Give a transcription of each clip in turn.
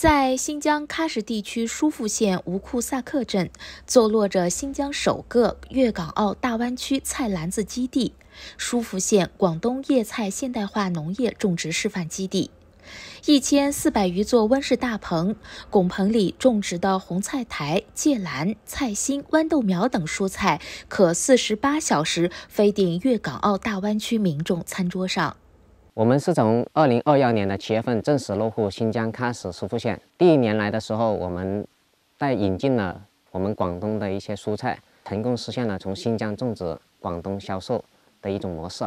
在新疆喀什地区疏附县吴库萨克镇，坐落着新疆首个粤港澳大湾区菜篮子基地——疏附县广东叶菜现代化农业种植示范基地。一千四百余座温室大棚，拱棚里种植的红菜苔、芥蓝、菜心、豌豆苗等蔬菜，可四十八小时飞顶粤港澳大湾区民众餐桌上。我们是从二零二幺年的七月份正式落户新疆喀什疏富县，第一年来的时候，我们带引进了我们广东的一些蔬菜，成功实现了从新疆种植、广东销售的一种模式。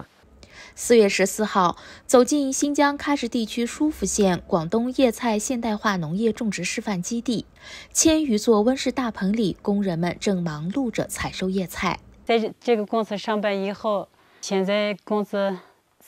四月十四号，走进新疆喀什地区舒附县广东叶菜现代化农业种植示范基地，千余座温室大棚里，工人们正忙碌着采收叶菜。在这个公司上班以后，现在工资。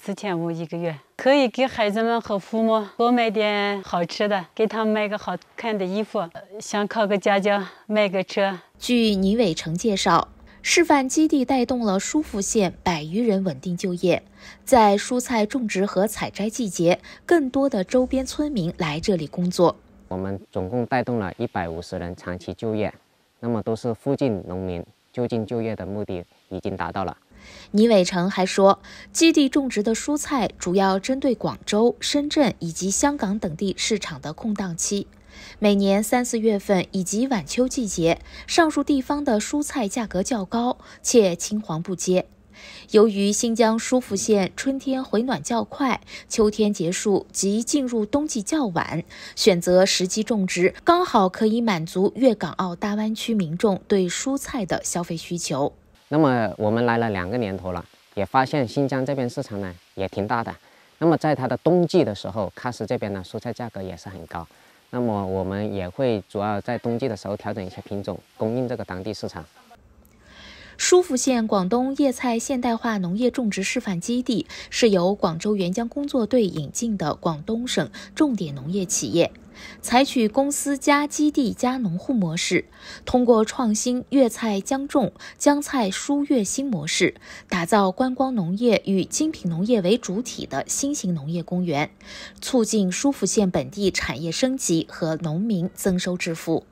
四千五一个月，可以给孩子们和父母多买点好吃的，给他们买个好看的衣服，想考个家教，买个车。据倪伟成介绍，示范基地带动了舒富县百余人稳定就业，在蔬菜种植和采摘季节，更多的周边村民来这里工作。我们总共带动了一百五十人长期就业，那么都是附近农民就近就业的目的已经达到了。倪伟成还说，基地种植的蔬菜主要针对广州、深圳以及香港等地市场的空档期。每年三四月份以及晚秋季节，上述地方的蔬菜价格较高且青黄不接。由于新疆舒服县春天回暖较快，秋天结束及进入冬季较晚，选择时机种植刚好可以满足粤港澳大湾区民众对蔬菜的消费需求。那么我们来了两个年头了，也发现新疆这边市场呢也挺大的。那么在它的冬季的时候，喀什这边呢蔬菜价格也是很高。那么我们也会主要在冬季的时候调整一些品种，供应这个当地市场。舒服县广东叶菜现代化农业种植示范基地是由广州援疆工作队引进的广东省重点农业企业，采取公司加基地加农户模式，通过创新粤菜江种江菜输粤新模式，打造观光农业与精品农业为主体的新型农业公园，促进舒服县本地产业升级和农民增收致富。